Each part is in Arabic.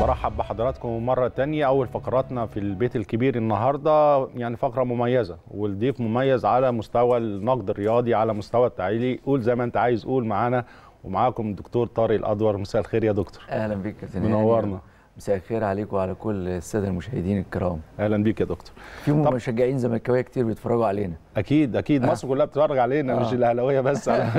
برحب بحضراتكم مرة تانية أول فقراتنا في البيت الكبير النهاردة يعني فقرة مميزة والضيف مميز على مستوى النقد الرياضي على مستوى التعليلي قول زي ما أنت عايز قول معانا ومعاكم الدكتور طارق الأدور مساء الخير يا دكتور أهلا بيك كابتن منورنا مساء الخير عليكم وعلى كل الساده المشاهدين الكرام اهلا بيك يا دكتور في مشجعين زملكاويه كتير بيتفرجوا علينا اكيد اكيد آه. مصر كلها بتتفرج علينا آه. مش الاهلاويه بس على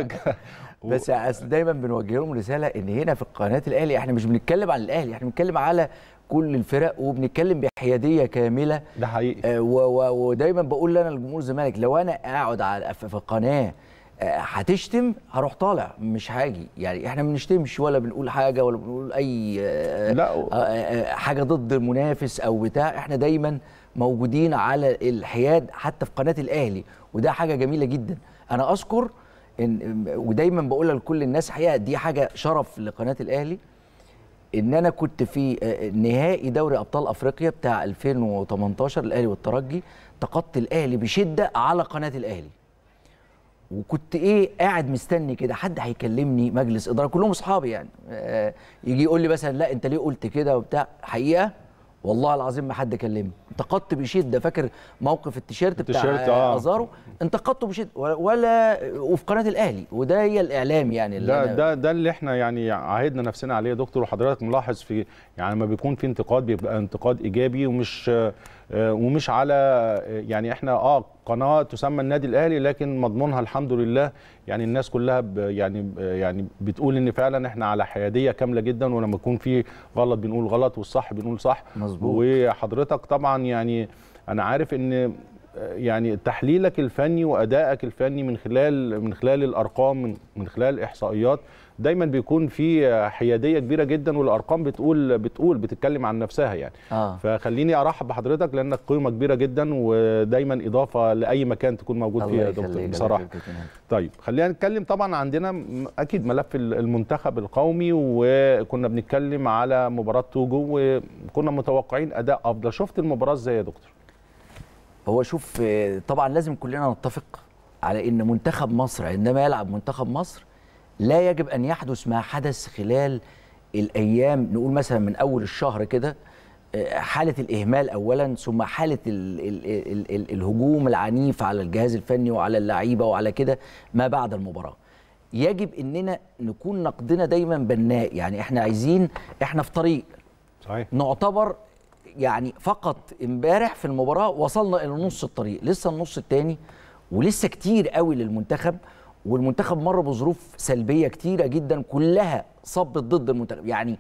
بس اصل دايما بنوجه لهم رساله ان هنا في قناه الاهلي احنا مش بنتكلم عن الاهلي احنا بنتكلم على كل الفرق وبنتكلم بحياديه كامله ده حقيقي آه ودايما بقول انا لجمهور الزمالك لو انا اقعد على في قناه آه، هتشتم هروح طالع مش هاجي يعني احنا ما بنشتمش ولا بنقول حاجه ولا بنقول اي آه، لا. آه، حاجه ضد المنافس او بتاع احنا دايما موجودين على الحياد حتى في قناه الاهلي وده حاجه جميله جدا انا اذكر إن ودايما بقولها لكل الناس حقيقه دي حاجه شرف لقناه الاهلي ان انا كنت في آه، آه، نهائي دوري ابطال افريقيا بتاع 2018 الاهلي والترجي تقدت الاهلي بشده على قناه الاهلي وكنت ايه قاعد مستني كده حد هيكلمني مجلس اداره كلهم اصحابي يعني آه، يجي يقول لي مثلا لا انت ليه قلت كده وبتاع حقيقه والله العظيم ما حد كلمني انتقدت بشده فاكر موقف التيشيرت بتاع آه. ازارو آه. انتقدته بشده ولا وفي قناه الاهلي وده هي الاعلام يعني اللي ده ده ده اللي احنا يعني عاهدنا نفسنا عليه يا دكتور وحضرتك ملاحظ في يعني لما بيكون في انتقاد بيبقى انتقاد ايجابي ومش آه، ومش على آه، يعني احنا اه قناه تسمى النادي الاهلي لكن مضمونها الحمد لله يعني الناس كلها يعني آه، يعني بتقول ان فعلا احنا على حياديه كامله جدا ولما يكون في غلط بنقول غلط والصح بنقول صح مظبوط وحضرتك طبعا يعني انا عارف ان يعني تحليلك الفني وادائك الفني من خلال من خلال الارقام من, خلال الاحصائيات دايما بيكون في حياديه كبيره جدا والارقام بتقول بتقول بتتكلم عن نفسها يعني آه. فخليني ارحب بحضرتك لانك قيمه كبيره جدا ودايما اضافه لاي مكان تكون موجود فيه يا دكتور بصراحه يعني. طيب خلينا نتكلم طبعا عندنا اكيد ملف المنتخب القومي وكنا بنتكلم على مباراه توجو وكنا متوقعين اداء افضل شفت المباراه ازاي يا دكتور هو شوف آه، طبعا لازم كلنا نتفق على ان منتخب مصر عندما يلعب منتخب مصر لا يجب ان يحدث ما حدث خلال الايام نقول مثلا من اول الشهر كده آه، حاله الاهمال اولا ثم حاله الـ الـ الـ الـ الهجوم العنيف على الجهاز الفني وعلى اللعيبه وعلى كده ما بعد المباراه يجب اننا نكون نقدنا دايما بناء يعني احنا عايزين احنا في طريق صحيح نعتبر يعني فقط امبارح في المباراه وصلنا الى نص الطريق لسه النص الثاني ولسه كتير قوي للمنتخب والمنتخب مر بظروف سلبيه كتيره جدا كلها صبت ضد المنتخب يعني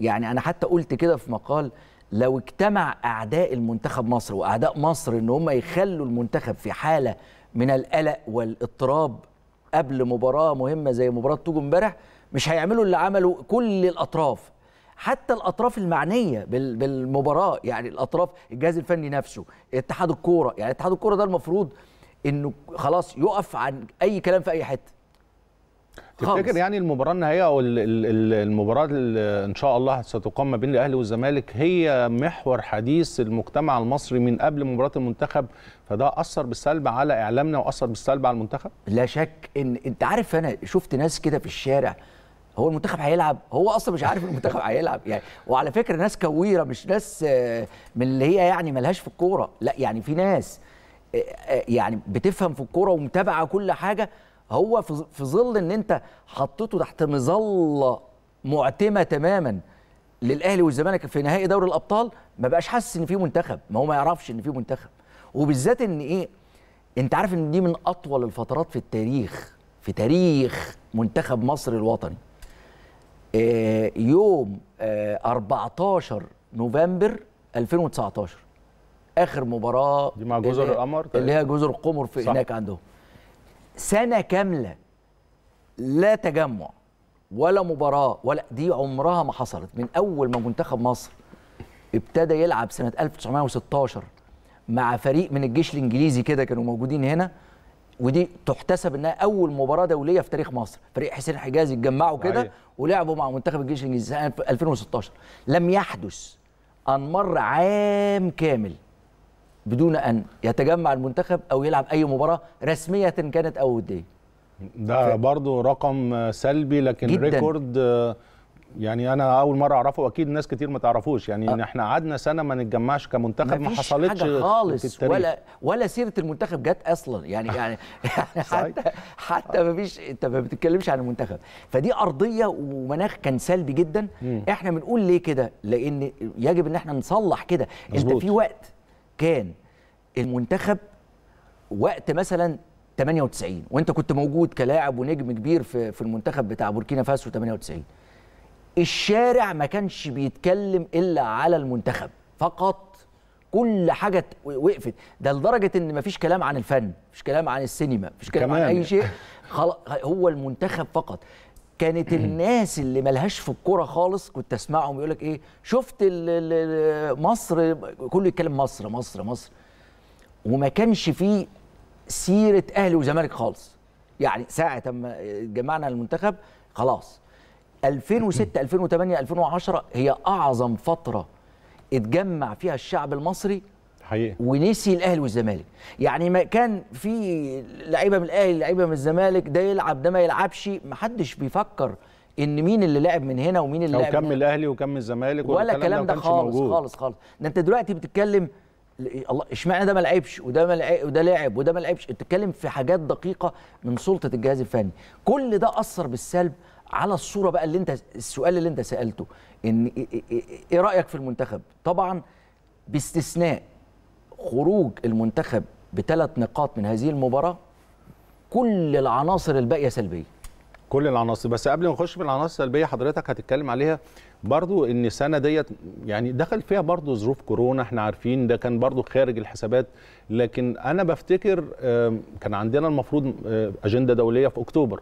يعني انا حتى قلت كده في مقال لو اجتمع اعداء المنتخب مصر واعداء مصر ان هم يخلوا المنتخب في حاله من القلق والاضطراب قبل مباراه مهمه زي مباراه توجو امبارح مش هيعملوا اللي عمله كل الاطراف حتى الاطراف المعنيه بالمباراه يعني الاطراف الجهاز الفني نفسه اتحاد الكوره يعني اتحاد الكوره ده المفروض انه خلاص يقف عن اي كلام في اي حته تفتكر يعني المباراه النهائيه او المباراه اللي ان شاء الله ستقام ما بين الاهلي والزمالك هي محور حديث المجتمع المصري من قبل مباراه المنتخب فده اثر بالسلب على اعلامنا واثر بالسلب على المنتخب لا شك ان انت عارف انا شفت ناس كده في الشارع هو المنتخب هيلعب هو اصلا مش عارف المنتخب هيلعب يعني وعلى فكره ناس كويره مش ناس من اللي هي يعني ملهاش في الكوره لا يعني في ناس يعني بتفهم في الكوره ومتابعه كل حاجه هو في ظل ان انت حطيته تحت مظله معتمه تماما للاهلي والزمالك في نهائي دوري الابطال ما بقاش حاسس ان في منتخب ما هو ما يعرفش ان في منتخب وبالذات ان ايه انت عارف ان دي من اطول الفترات في التاريخ في تاريخ منتخب مصر الوطني آه، يوم 14 آه، نوفمبر 2019 اخر مباراه دي مع جزر القمر اللي هي جزر القمر في صح. هناك عندهم سنه كامله لا تجمع ولا مباراه ولا دي عمرها ما حصلت من اول ما منتخب مصر ابتدى يلعب سنه 1916 مع فريق من الجيش الانجليزي كده كانوا موجودين هنا ودي تحتسب انها اول مباراه دوليه في تاريخ مصر فريق حسين حجازي اتجمعوا كده ولعبوا مع منتخب الجيش الانجليزي سنه 2016 لم يحدث ان مر عام كامل بدون ان يتجمع المنتخب او يلعب اي مباراه رسميه كانت او وديه ده ف... برضه رقم سلبي لكن جداً. ريكورد يعني انا اول مره اعرفه واكيد ناس كتير ما تعرفوش يعني أه. احنا قعدنا سنه ما نتجمعش كمنتخب ما حصلتش حاجة خالص ولا ولا سيره المنتخب جت اصلا يعني يعني, يعني حتى حتى ما فيش انت ما بتتكلمش عن المنتخب فدي ارضيه ومناخ كان سلبي جدا م. احنا بنقول ليه كده لان يجب ان احنا نصلح كده انت في وقت كان المنتخب وقت مثلا 98 وانت كنت موجود كلاعب ونجم كبير في في المنتخب بتاع بوركينا فاسو 98 الشارع ما كانش بيتكلم الا على المنتخب فقط كل حاجه وقفت ده لدرجه ان ما فيش كلام عن الفن مفيش كلام عن السينما مفيش كلام عن اي شيء هو المنتخب فقط كانت الناس اللي ملهاش في الكوره خالص كنت اسمعهم يقول لك ايه شفت مصر كله يتكلم مصر مصر مصر وما كانش فيه سيره اهلي وزمالك خالص يعني ساعه ما اتجمعنا المنتخب خلاص 2006 2008 2010 هي اعظم فتره اتجمع فيها الشعب المصري حقيقة. ونسي الاهلي والزمالك يعني ما كان في لعيبه من الاهلي لعيبه من الزمالك ده يلعب ده ما يلعبش ما حدش بيفكر ان مين اللي لعب من هنا ومين اللي لعب كم الاهلي وكم الزمالك ولا الكلام ده خالص موجود. خالص خالص ده انت دلوقتي بتتكلم الله اشمعنى ده ما لعبش وده ما لعب وده لعب وده ما لعبش بتتكلم في حاجات دقيقه من سلطه الجهاز الفني كل ده اثر بالسلب على الصوره بقى اللي انت السؤال اللي انت سالته ان ايه رايك في المنتخب طبعا باستثناء خروج المنتخب بثلاث نقاط من هذه المباراه كل العناصر الباقيه سلبيه كل العناصر بس قبل ما نخش في العناصر السلبيه حضرتك هتتكلم عليها برضو ان السنه ديت يعني دخل فيها برضو ظروف كورونا احنا عارفين ده كان برضو خارج الحسابات لكن انا بفتكر كان عندنا المفروض اجنده دوليه في اكتوبر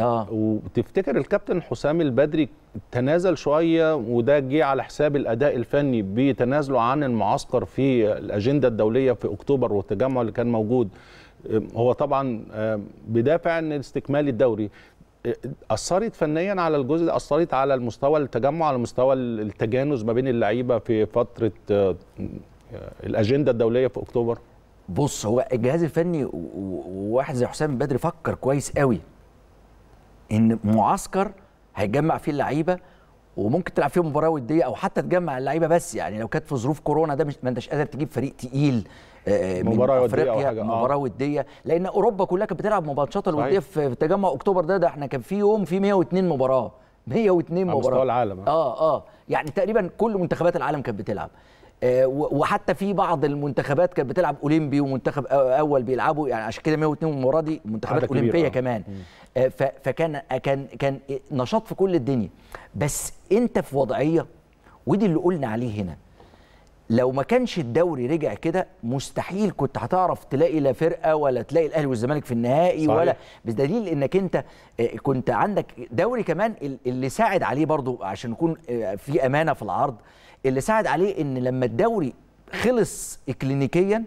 اه وتفتكر الكابتن حسام البدري تنازل شويه وده جه على حساب الاداء الفني بتنازله عن المعسكر في الاجنده الدوليه في اكتوبر والتجمع اللي كان موجود آه، هو طبعا آه، بدافع ان استكمال الدوري آه، اثرت فنيا على الجزء ده اثرت على المستوى التجمع على مستوى التجانس ما بين اللعيبه في فتره الاجنده الدوليه في اكتوبر بص هو الجهاز الفني وواحد زي حسام بدري فكر كويس قوي ان معسكر هيجمع فيه اللعيبه وممكن تلعب فيه مباراه وديه او حتى تجمع اللعيبه بس يعني لو كانت في ظروف كورونا ده مش ما انتش قادر تجيب فريق تقيل آه، من مباراة افريقيا آه. مباراه وديه لان اوروبا كلها كانت بتلعب مباريات الوديه في تجمع اكتوبر ده ده احنا كان في يوم في 102 مباراه 102 مباراه على مستوى العالم آه. اه اه يعني تقريبا كل منتخبات العالم كانت بتلعب آه، وحتى في بعض المنتخبات كانت بتلعب اولمبي ومنتخب اول بيلعبوا يعني عشان كده 102 المباراه دي منتخبات اولمبيه آه. كمان آه، فكان كان كان نشاط في كل الدنيا بس انت في وضعيه ودي اللي قلنا عليه هنا لو ما كانش الدوري رجع كده مستحيل كنت هتعرف تلاقي لا فرقه ولا تلاقي الاهلي والزمالك في النهائي صحيح. ولا بدليل انك انت آه، كنت عندك دوري كمان اللي ساعد عليه برضو عشان نكون في امانه في العرض اللي ساعد عليه ان لما الدوري خلص اكلينيكيا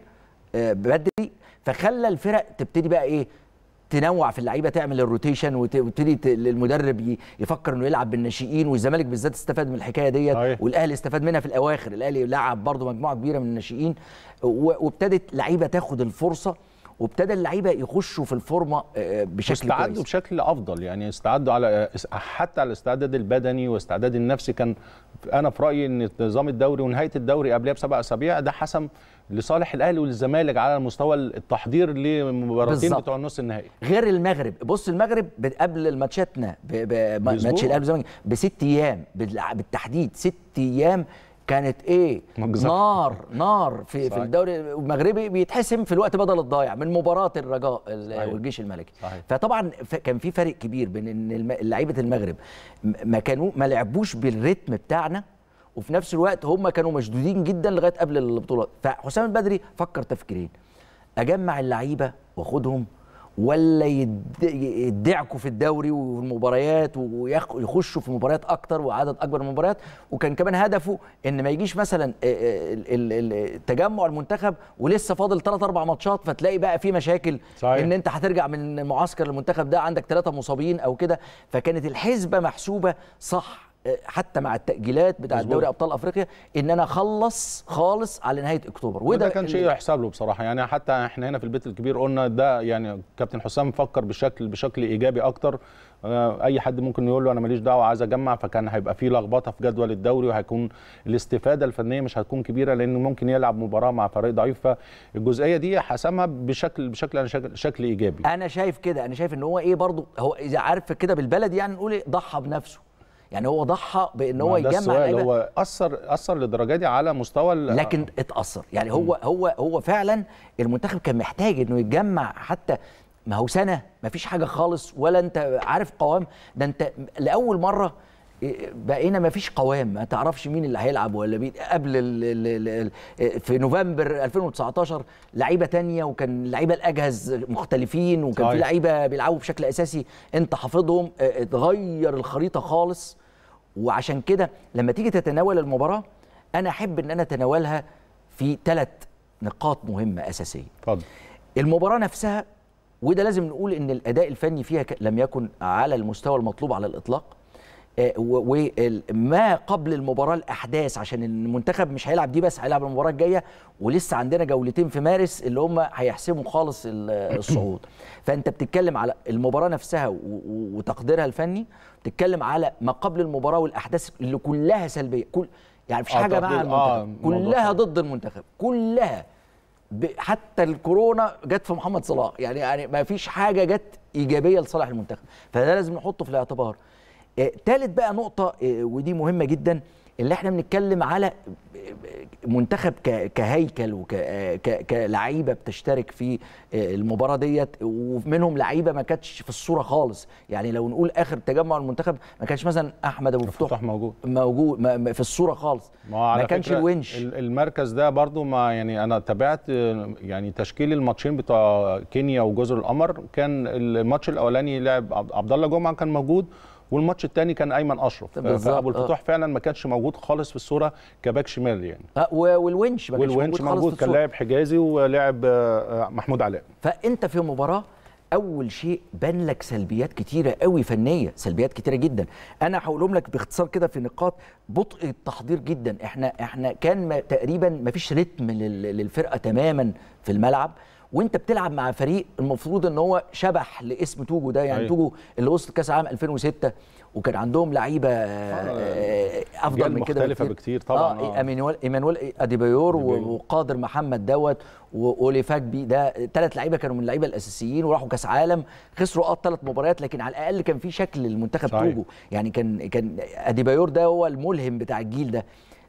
آه، بدري فخلى الفرق تبتدي بقى ايه تنوع في اللعيبه تعمل الروتيشن وتبتدي المدرب يفكر انه يلعب بالناشئين والزمالك بالذات استفاد من الحكايه ديت والاهلي استفاد منها في الاواخر الاهلي لعب برضه مجموعه كبيره من الناشئين وابتدت لعيبه تاخد الفرصه وابتدى اللعيبه يخشوا في الفورمه آه، آه، بشكل استعدوا كويس. بشكل افضل يعني استعدوا على حتى على الاستعداد البدني والاستعداد النفسي كان انا في رايي ان نظام الدوري ونهايه الدوري قبلها بسبع اسابيع ده حسم لصالح الاهلي والزمالك على مستوى التحضير لمباراتين بتوع النص النهائي غير المغرب بص المغرب قبل ماتشاتنا ماتش الاهلي والزمالك بست ايام بالتحديد ست ايام كانت ايه مجزر. نار نار في صحيح. في الدوري المغربي بيتحسم في الوقت بدل الضايع من مباراه الرجاء صحيح. والجيش الملكي صحيح. فطبعا كان في فرق كبير بين ان لعيبه المغرب ما كانوا ما لعبوش بالريتم بتاعنا وفي نفس الوقت هم كانوا مشدودين جدا لغايه قبل البطوله فحسام البدري فكر تفكيرين اجمع اللعيبه واخدهم ولا يدعكوا في الدوري والمباريات ويخشوا في مباريات اكتر وعدد اكبر من المباريات وكان كمان هدفه ان ما يجيش مثلا تجمع المنتخب ولسه فاضل 3 4 ماتشات فتلاقي بقى في مشاكل صحيح. ان انت هترجع من معسكر المنتخب ده عندك ثلاثه مصابين او كده فكانت الحسبه محسوبه صح حتى مع التاجيلات بتاع دوري ابطال افريقيا ان انا اخلص خالص على نهايه اكتوبر وده كان شيء يحسب له بصراحه يعني حتى احنا هنا في البيت الكبير قلنا ده يعني كابتن حسام فكر بشكل بشكل ايجابي اكتر آه، اي حد ممكن يقول له انا ماليش دعوه عايز اجمع فكان هيبقى في لخبطه في جدول الدوري وهيكون الاستفاده الفنيه مش هتكون كبيره لانه ممكن يلعب مباراه مع فريق ضعيف فالجزئيه دي حسمها بشكل بشكل انا شكل, شكل ايجابي انا شايف كده انا شايف ان هو ايه برضو هو اذا عارف كده بالبلد يعني نقول إيه، ضحى بنفسه يعني هو ضحى بان هو يجمع هو اثر اثر للدرجه دي على مستوى لكن اتاثر يعني هو م. هو هو فعلا المنتخب كان محتاج انه يتجمع حتى ما هو سنه ما فيش حاجه خالص ولا انت عارف قوام ده انت لاول مره إيه، بقينا ما فيش قوام ما تعرفش مين اللي هيلعب ولا مين قبل الـ الـ الـ في نوفمبر 2019 لعيبه تانية وكان لعيبه الاجهز مختلفين وكان في لعيبه بيلعبوا بشكل اساسي انت حافظهم اتغير الخريطه خالص وعشان كده لما تيجي تتناول المباراه انا احب ان انا اتناولها في ثلاث نقاط مهمه اساسيه فضل. المباراه نفسها وده لازم نقول ان الاداء الفني فيها لم يكن على المستوى المطلوب على الاطلاق آه، وما قبل المباراه الاحداث عشان المنتخب مش هيلعب دي بس هيلعب المباراه الجايه ولسه عندنا جولتين في مارس اللي هم هيحسموا خالص آه، الصعود فانت بتتكلم على المباراه نفسها وتقديرها الفني بتتكلم على ما قبل المباراه والاحداث اللي كلها سلبيه كل يعني مفيش آه، حاجه مع المنتخب آه كلها ضد المنتخب كلها حتى الكورونا جت في محمد صلاح يعني يعني ما فيش حاجه جت ايجابيه لصالح المنتخب فده لازم نحطه في الاعتبار آه، تالت بقى نقطه آه، ودي مهمه جدا اللي احنا بنتكلم على آه، منتخب كهيكل وكلعيبه بتشترك في المباراه ديت ومنهم لعيبه ما كانتش في الصوره خالص يعني لو نقول اخر تجمع المنتخب ما كانش مثلا احمد ابو فتوح موجود موجود في الصوره خالص ما, ما كانش الونش المركز ده برضو ما يعني انا تابعت يعني تشكيل الماتشين بتوع كينيا وجزر القمر كان الماتش الاولاني لعب عبد الله جمعه كان موجود والماتش الثاني كان ايمن اشرف ابو الفتوح آه. فعلا ما كانش موجود خالص في الصوره كباك شمال يعني أه والونش ما كانش والونش موجود, موجود كان لاعب حجازي ولاعب آه، آه، محمود علاء فانت في مباراه اول شيء بان لك سلبيات كتيره قوي فنيه سلبيات كتيره جدا انا هقولهم لك باختصار كده في نقاط بطء التحضير جدا احنا احنا كان ما تقريبا ما فيش رتم للفرقه تماما في الملعب وانت بتلعب مع فريق المفروض ان هو شبح لاسم توجو ده يعني أيه. توجو اللي وصل كاس عام 2006 وكان عندهم لعيبه آه، افضل من كده مختلفه بكتير طبعا آه،, اه ايمانويل ايمانويل اديبايور وقادر محمد دوت واوليفاجبي ده ثلاث لعيبه كانوا من اللعيبه الاساسيين وراحوا كاس عالم خسروا اه ثلاث مباريات لكن على الاقل كان في شكل للمنتخب توجو يعني كان كان اديبايور ده هو الملهم بتاع الجيل ده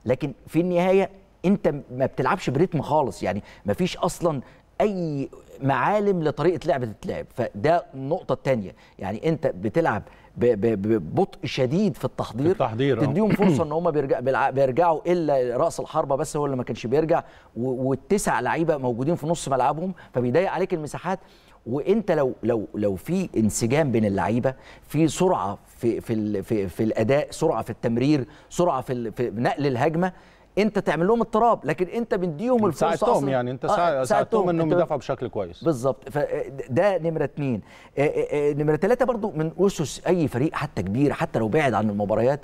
لكن في النهايه انت ما بتلعبش بريتم خالص يعني ما فيش اصلا اي معالم لطريقه لعبه تتلعب فده النقطه الثانيه يعني انت بتلعب ببطء شديد في التحضير, في التحضير تديهم آه. فرصه ان هم بيرجع بيرجعوا الا راس الحربه بس هو اللي ما كانش بيرجع والتسع لعيبه موجودين في نص ملعبهم فبيضيق عليك المساحات وانت لو لو لو في انسجام بين اللعيبه في سرعه في في في, في الاداء سرعه في التمرير سرعه في, في نقل الهجمه انت تعمل لهم اضطراب لكن انت بنديهم الفرصه ساعدتهم يعني انت آه، ساعدتهم, ساعدتهم انهم يدافعوا بشكل كويس بالظبط فده نمره اثنين آه، آه، نمره ثلاثه برضو من اسس اي فريق حتى كبير حتى لو بعد عن المباريات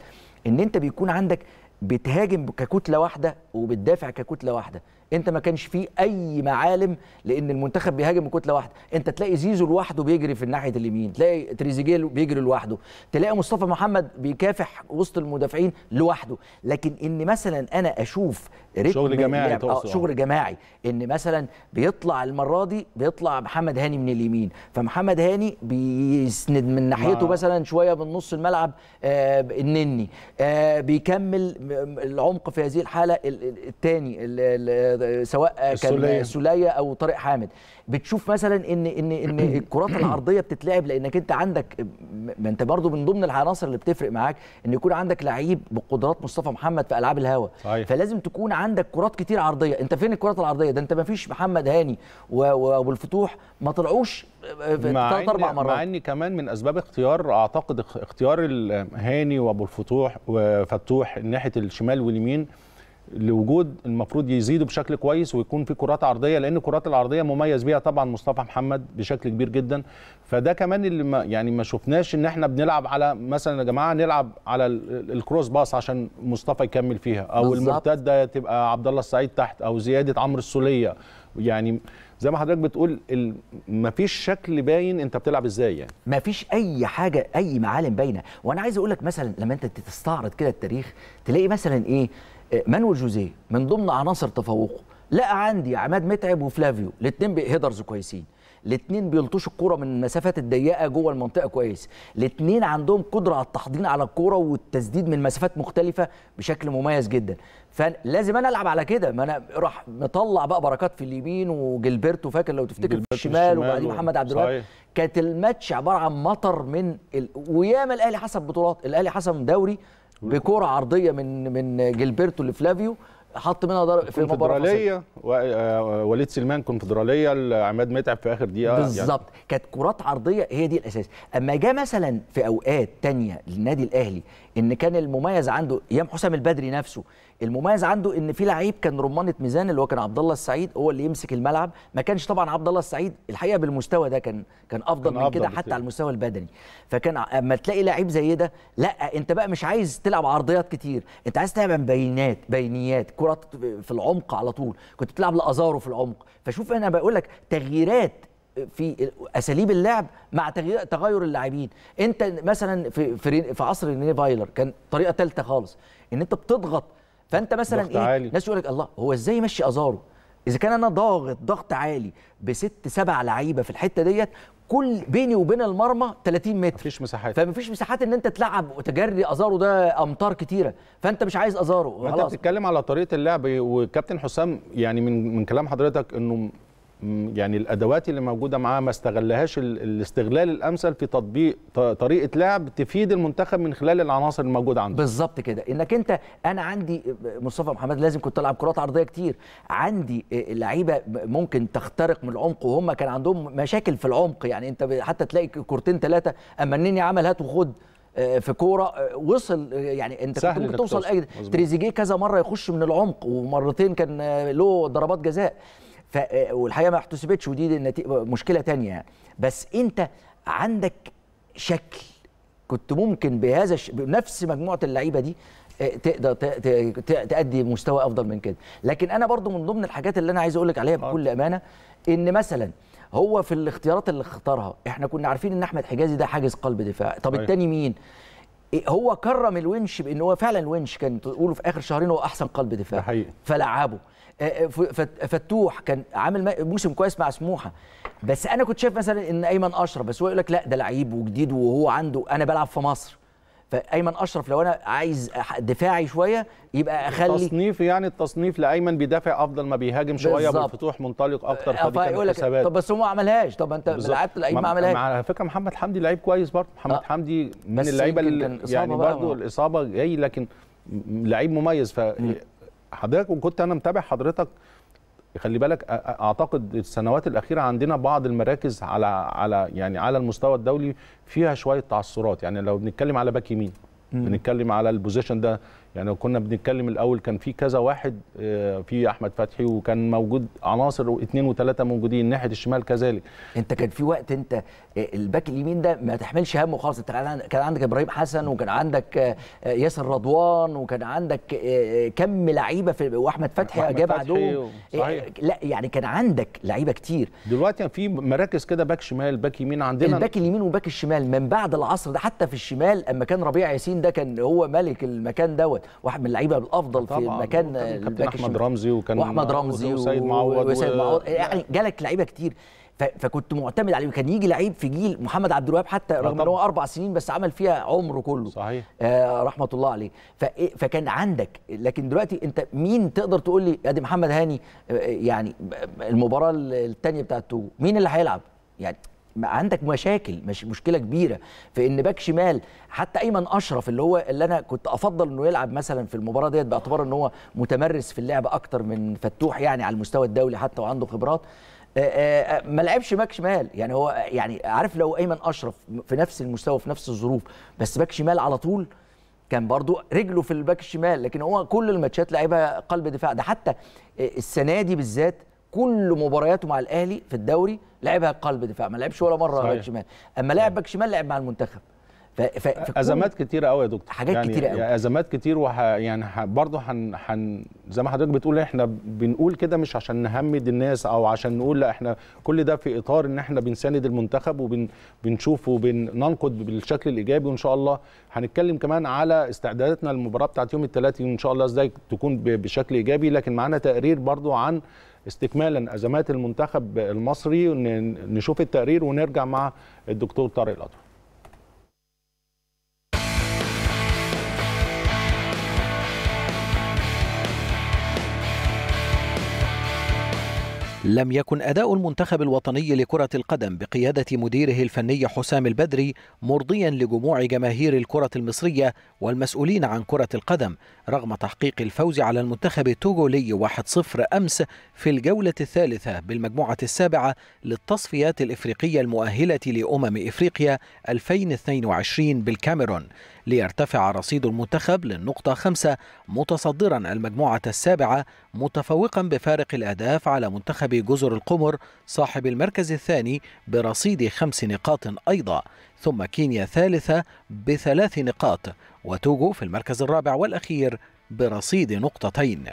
ان انت بيكون عندك بتهاجم ككتله واحده وبتدافع ككتله واحده انت ما كانش فيه اي معالم لان المنتخب بيهاجم من كتله واحده انت تلاقي زيزو لوحده بيجري في الناحيه اليمين تلاقي تريزيجيه بيجري لوحده تلاقي مصطفى محمد بيكافح وسط المدافعين لوحده لكن ان مثلا انا اشوف شغل جماعي آه شغل جماعي ان مثلا بيطلع المره دي بيطلع محمد هاني من اليمين فمحمد هاني بيسند من ناحيته آه. مثلا شويه من نص الملعب آه النني آه بيكمل العمق في هذه الحاله الثاني آه، سواء آه، كان سوليه او طارق حامد بتشوف مثلا ان ان ان الكرات العرضيه بتتلعب لانك انت عندك ما انت برضو من ضمن العناصر اللي بتفرق معاك ان يكون عندك لعيب بقدرات مصطفى محمد في العاب الهوا فلازم تكون عندك كرات كتير عرضيه انت فين الكرات العرضيه ده انت ما فيش محمد هاني وابو الفتوح ما طلعوش ثلاث آه، اربع مرات مع اني كمان من اسباب اختيار اعتقد اختيار هاني وابو الفتوح وفتوح ناحيه الشمال واليمين لوجود المفروض يزيدوا بشكل كويس ويكون في كرات عرضيه لان الكرات العرضيه مميز بيها طبعا مصطفى محمد بشكل كبير جدا فده كمان اللي ما يعني ما شفناش ان احنا بنلعب على مثلا يا جماعه نلعب على الكروس باص عشان مصطفى يكمل فيها او المرتده تبقى عبد الله السعيد تحت او زياده عمرو السوليه يعني زي ما حضرتك بتقول ما فيش شكل باين انت بتلعب ازاي يعني ما فيش اي حاجه اي معالم باينه وانا عايز اقول لك مثلا لما انت تستعرض كده التاريخ تلاقي مثلا ايه مانويل جوزيه من ضمن عناصر تفوقه لقى عندي عماد متعب وفلافيو الاثنين هيدرز كويسين الاثنين بيلطشوا الكوره من المسافات الضيقه جوه المنطقه كويس الاثنين عندهم قدره على التحضين على الكوره والتسديد من مسافات مختلفه بشكل مميز جدا فلازم انا العب على كده ما انا راح مطلع بقى بركات في اليمين وجلبرتو فاكر لو تفتكر في الشمال وبعدين محمد عبد الوهاب كانت الماتش عباره عن مطر من ال... وياما الاهلي حسب بطولات الاهلي حسب دوري بكره عرضيه من من جلبرتو لفلافيو حط منها ضرب في مباراه الكونفدراليه آه، وليد سليمان كونفدراليه عماد متعب في اخر دقيقه بالظبط يعني. كانت كرات عرضيه هي دي الاساس اما جه مثلا في اوقات تانية للنادي الاهلي ان كان المميز عنده ايام حسام البدري نفسه المميز عنده ان في لعيب كان رمانه ميزان اللي هو كان عبد الله السعيد هو اللي يمسك الملعب ما كانش طبعا عبد الله السعيد الحقيقه بالمستوى ده كان كان افضل كان من كده حتى على المستوى البدني فكان اما تلاقي لعيب زي ده لا انت بقى مش عايز تلعب عرضيات كتير انت عايز تلعب بينات بينيات كرات في العمق على طول كنت بتلعب لازارو في العمق فشوف انا بقول لك تغييرات في اساليب اللعب مع تغير اللاعبين انت مثلا في في, في عصر رينيه فايلر كان طريقه ثالثه خالص ان انت بتضغط فانت مثلا ايه عالي. ناس يقول لك الله هو ازاي يمشي ازارو اذا كان انا ضاغط ضغط عالي بست سبع لعيبه في الحته ديت كل بيني وبين المرمى 30 متر مفيش مساحات فمفيش مساحات ان انت تلعب وتجري ازارو ده امتار كتيره فانت مش عايز ازارو خلاص انت بتتكلم على طريقه اللعب وكابتن حسام يعني من من كلام حضرتك انه يعني الادوات اللي موجوده معاه ما استغلهاش الاستغلال الامثل في تطبيق طريقه لعب تفيد المنتخب من خلال العناصر الموجوده عنده بالظبط كده انك انت انا عندي مصطفى محمد لازم كنت العب كرات عرضيه كتير عندي آه، لعيبه ممكن تخترق من العمق وهم كان عندهم مشاكل في العمق يعني انت حتى تلاقي كورتين ثلاثه اما النني عمل هات وخد آه، في كوره آه، وصل يعني انت كنت ممكن توصل اي تريزيجيه كذا مره يخش من العمق ومرتين كان له ضربات جزاء ف... آه، والحقيقه ما احتسبتش ودي النتيجة مشكله تانية بس انت عندك شكل كنت ممكن بهذا الش... بنفس مجموعه اللعيبه دي آه، تقدر تأدي مستوى افضل من كده لكن انا برضو من ضمن الحاجات اللي انا عايز اقول لك عليها بكل امانه ان مثلا هو في الاختيارات اللي اختارها احنا كنا عارفين ان احمد حجازي ده حاجز قلب دفاع طب التاني مين إيه، هو كرم الونش بان هو فعلا الونش كان تقوله في اخر شهرين هو احسن قلب دفاع فلعبه آه، آه، فتوح كان عامل موسم كويس مع سموحه بس انا كنت شايف مثلا ان ايمن اشرف بس هو يقول لك لا ده لعيب وجديد وهو عنده انا بلعب في مصر فايمن اشرف لو انا عايز دفاعي شويه يبقى اخلي تصنيف يعني التصنيف لايمن بيدافع افضل ما بيهاجم شويه بالفتوح منطلق اكتر فدي آه، كانت حسابات طب بس هو ما عملهاش طب انت لعبت لعيب ما عملهاش على فكره محمد حمدي لعيب كويس برضه محمد آه. حمدي من اللعيبه اللي يعني برضه الاصابه جاي لكن لعيب مميز ف حضرتك وكنت انا متابع حضرتك خلي بالك اعتقد السنوات الاخيره عندنا بعض المراكز على على يعني على المستوى الدولي فيها شويه تعثرات يعني لو بنتكلم على باك يمين بنتكلم على البوزيشن ده يعني كنا بنتكلم الاول كان في كذا واحد آه، في احمد فتحي وكان موجود عناصر اثنين وثلاثه موجودين ناحيه الشمال كذلك انت كان في وقت انت آه، الباك اليمين ده ما تحملش همه خالص انت كان عندك ابراهيم حسن وكان عندك آه، ياسر رضوان وكان عندك كم لعيبه في واحمد فتحي جاب عدو لا يعني كان عندك لعيبه كتير دلوقتي يعني في مراكز كده باك شمال باك يمين عندنا الباك اليمين وباك الشمال من بعد العصر ده حتى في الشمال اما كان ربيع ياسين ده كان هو ملك المكان دوت واحد من اللعيبه الافضل في مكان كابتن احمد رمزي وكان واحمد رمزي وسيد معوض وسيد معوض يعني جالك لعيبه كتير فكنت معتمد عليه وكان يجي لعيب في جيل محمد عبد الوهاب حتى رغم ان هو اربع سنين بس عمل فيها عمره كله صحيح آه رحمه الله عليه فكان عندك لكن دلوقتي انت مين تقدر تقول لي ادي محمد هاني آه، يعني المباراه الثانيه بتاعته مين اللي هيلعب يعني عندك مشاكل مش مشكله كبيره في ان باك شمال حتى ايمن اشرف اللي هو اللي انا كنت افضل انه يلعب مثلا في المباراه ديت باعتبار ان هو متمرس في اللعب اكتر من فتوح يعني على المستوى الدولي حتى وعنده خبرات آه، آه، آه، ما لعبش باك شمال يعني هو يعني عارف لو ايمن اشرف في نفس المستوى في نفس الظروف بس باك شمال على طول كان برضو رجله في الباك الشمال لكن هو كل الماتشات لعبها قلب دفاع ده حتى السنه دي بالذات كل مبارياته مع الاهلي في الدوري لعبها قلب دفاع ما لعبش ولا مره باك شمال اما لعب باك شمال لعب مع المنتخب ف... ف... ازمات كتيره قوي يا دكتور حاجات يعني كتيره قوي يعني ازمات كتير وح... يعني ح... برضه حن... حن... زي ما حضرتك بتقول احنا بنقول كده مش عشان نهمد الناس او عشان نقول لا احنا كل ده في اطار ان احنا بنساند المنتخب وبنشوف وبن... وبننقد بالشكل الايجابي وان شاء الله هنتكلم كمان على استعداداتنا للمباراه بتاعت يوم الثلاثاء ان شاء الله ازاي تكون ب... بشكل ايجابي لكن معانا تقرير برضه عن استكمالا ازمات المنتخب المصري نشوف التقرير ونرجع مع الدكتور طارق الاطرش لم يكن أداء المنتخب الوطني لكرة القدم بقيادة مديره الفني حسام البدري مرضيا لجموع جماهير الكرة المصرية والمسؤولين عن كرة القدم رغم تحقيق الفوز على المنتخب التوغولي 1-0 أمس في الجولة الثالثة بالمجموعة السابعة للتصفيات الإفريقية المؤهلة لأمم إفريقيا 2022 بالكاميرون ليرتفع رصيد المنتخب للنقطة خمسة متصدرا المجموعة السابعة متفوقا بفارق الأهداف على منتخب جزر القمر صاحب المركز الثاني برصيد خمس نقاط أيضا ثم كينيا ثالثة بثلاث نقاط وتوجو في المركز الرابع والأخير برصيد نقطتين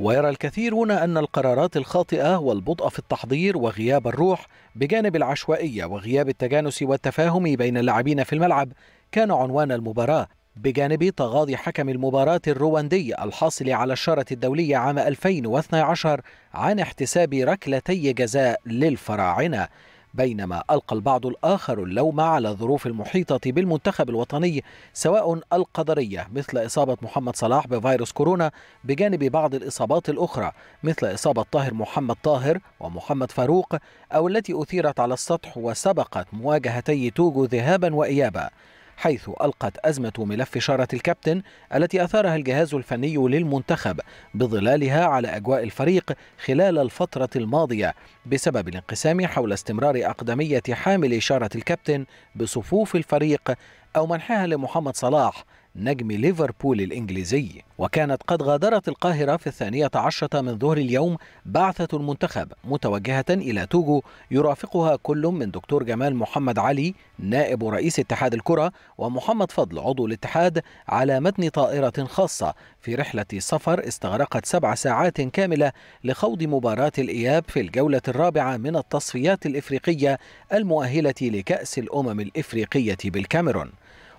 ويرى الكثيرون أن القرارات الخاطئة والبطء في التحضير وغياب الروح بجانب العشوائية وغياب التجانس والتفاهم بين اللاعبين في الملعب كان عنوان المباراة بجانب تغاضي حكم المباراة الرواندي الحاصل على الشارة الدولية عام 2012 عن احتساب ركلتي جزاء للفراعنة بينما ألقى البعض الآخر اللوم على الظروف المحيطة بالمنتخب الوطني سواء القدرية مثل إصابة محمد صلاح بفيروس كورونا بجانب بعض الإصابات الأخرى مثل إصابة طاهر محمد طاهر ومحمد فاروق أو التي أثيرت على السطح وسبقت مواجهتي توجو ذهابا وإيابا حيث ألقت أزمة ملف شارة الكابتن التي أثارها الجهاز الفني للمنتخب بظلالها على أجواء الفريق خلال الفترة الماضية بسبب الانقسام حول استمرار أقدمية حامل شارة الكابتن بصفوف الفريق أو منحها لمحمد صلاح نجم ليفربول الإنجليزي وكانت قد غادرت القاهرة في الثانية عشرة من ظهر اليوم بعثة المنتخب متوجهة إلى توجو يرافقها كل من دكتور جمال محمد علي نائب رئيس اتحاد الكرة ومحمد فضل عضو الاتحاد على متن طائرة خاصة في رحلة سفر استغرقت سبع ساعات كاملة لخوض مباراة الإياب في الجولة الرابعة من التصفيات الإفريقية المؤهلة لكأس الأمم الإفريقية بالكاميرون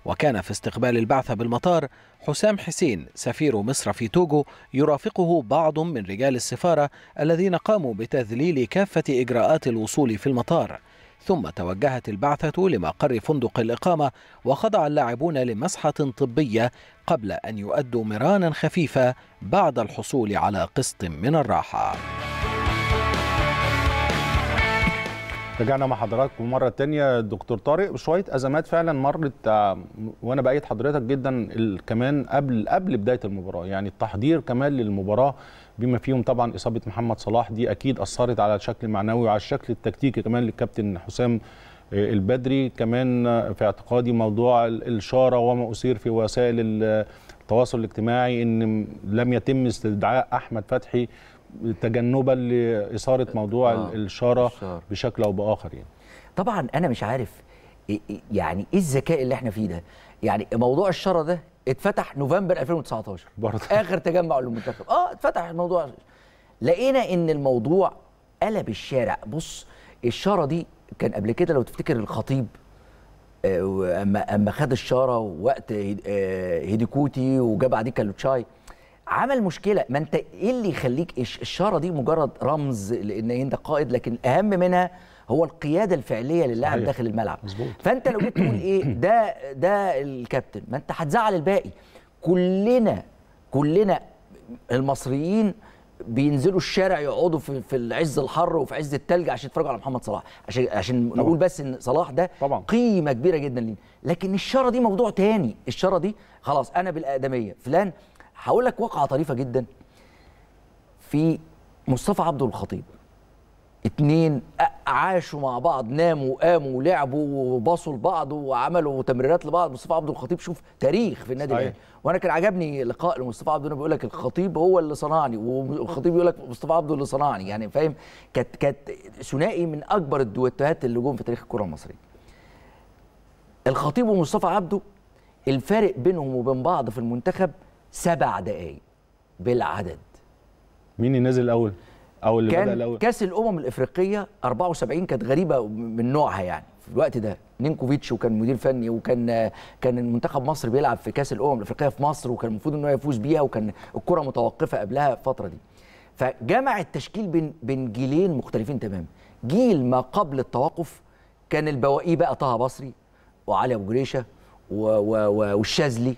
وكان في استقبال البعثة بالمطار حسام حسين سفير مصر في توجو يرافقه بعض من رجال السفارة الذين قاموا بتذليل كافة إجراءات الوصول في المطار ثم توجهت البعثة لمقر فندق الإقامة وخضع اللاعبون لمسحة طبية قبل أن يؤدوا مرانا خفيفة بعد الحصول على قسط من الراحة رجعنا مع حضراتكم مرة تانية دكتور طارق شوية أزمات فعلا مرت آه، وأنا بأيد حضرتك جدا كمان قبل قبل بداية المباراة يعني التحضير كمان للمباراة بما فيهم طبعا إصابة محمد صلاح دي أكيد أثرت على الشكل المعنوي وعلى الشكل التكتيكي كمان للكابتن حسام آه، البدري كمان في اعتقادي موضوع الإشارة وما أثير في وسائل التواصل الاجتماعي إن لم يتم استدعاء أحمد فتحي تجنبا لاثاره آه. موضوع آه. الشاره بشكل او باخر يعني طبعا انا مش عارف يعني ايه الذكاء اللي احنا فيه ده يعني موضوع الشاره ده اتفتح نوفمبر 2019 برضه اخر تجمع للمنتخب اه اتفتح الموضوع لقينا ان الموضوع قلب الشارع بص الشاره دي كان قبل كده لو تفتكر الخطيب آه، اما اما خد الشاره وقت آه، هيديكوتي وجاب بعديه كالوتشاي عمل مشكله ما انت ايه اللي يخليك الشاره دي مجرد رمز لان انت قائد لكن اهم منها هو القياده الفعليه للاعب داخل الملعب مزبوط. فانت لو جيت تقول ايه ده ده الكابتن ما انت هتزعل الباقي كلنا كلنا المصريين بينزلوا الشارع يقعدوا في, في العز الحر وفي عز التلج عشان يتفرجوا على محمد صلاح عشان عشان طبعًا. نقول بس ان صلاح ده طبعًا. قيمه كبيره جدا لينا لكن الشاره دي موضوع تاني الشاره دي خلاص انا بالاقدميه فلان هقول لك واقعه طريفه جدا في مصطفى عبده الخطيب اتنين عاشوا مع بعض ناموا وقاموا ولعبوا وباصوا لبعض وعملوا تمريرات لبعض مصطفى عبد الخطيب شوف تاريخ في النادي الاهلي وانا كان عجبني لقاء لمصطفى عبده بيقول لك الخطيب هو اللي صنعني والخطيب بيقول لك مصطفى عبده اللي صنعني يعني فاهم كانت كانت ثنائي من اكبر الدويتوهات اللي جم في تاريخ الكره المصريه الخطيب ومصطفى عبده الفارق بينهم وبين بعض في المنتخب سبع دقائق بالعدد مين اللي نزل الاول او اللي كان بدأ الاول كاس الامم الافريقيه 74 كانت غريبه من نوعها يعني في الوقت ده نينكوفيتش وكان مدير فني وكان كان منتخب مصر بيلعب في كاس الامم الافريقيه في مصر وكان المفروض ان هو يفوز بيها وكان الكره متوقفه قبلها الفتره دي فجمع التشكيل بين بين جيلين مختلفين تماما جيل ما قبل التوقف كان البواقي بقى طه بصري وعلي ابو جريشه والشاذلي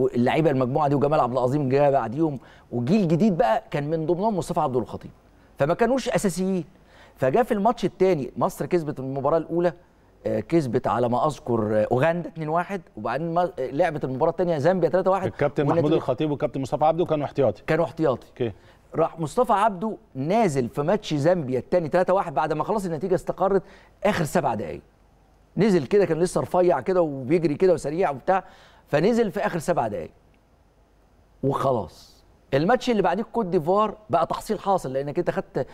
واللعيبه المجموعه دي وجمال عبد العظيم جه بعديهم وجيل جديد بقى كان من ضمنهم مصطفى عبد الخطيب فما كانوش اساسيين فجاء في الماتش الثاني مصر كسبت المباراه الاولى آه، كسبت على ما اذكر آه، اوغندا 2-1 وبعدين آه، لعبت المباراه الثانيه زامبيا 3-1 الكابتن محمود الخطيب والكابتن مصطفى عبده كانوا احتياطي كانوا احتياطي اوكي راح مصطفى عبده نازل في ماتش زامبيا الثاني 3-1 بعد ما خلاص النتيجه استقرت اخر سبع دقائق نزل كده كان لسه رفيع كده وبيجري كده وسريع وبتاع فنزل في اخر سبع دقائق وخلاص الماتش اللي بعديه كوت ديفوار بقى تحصيل حاصل لانك انت خدت آه،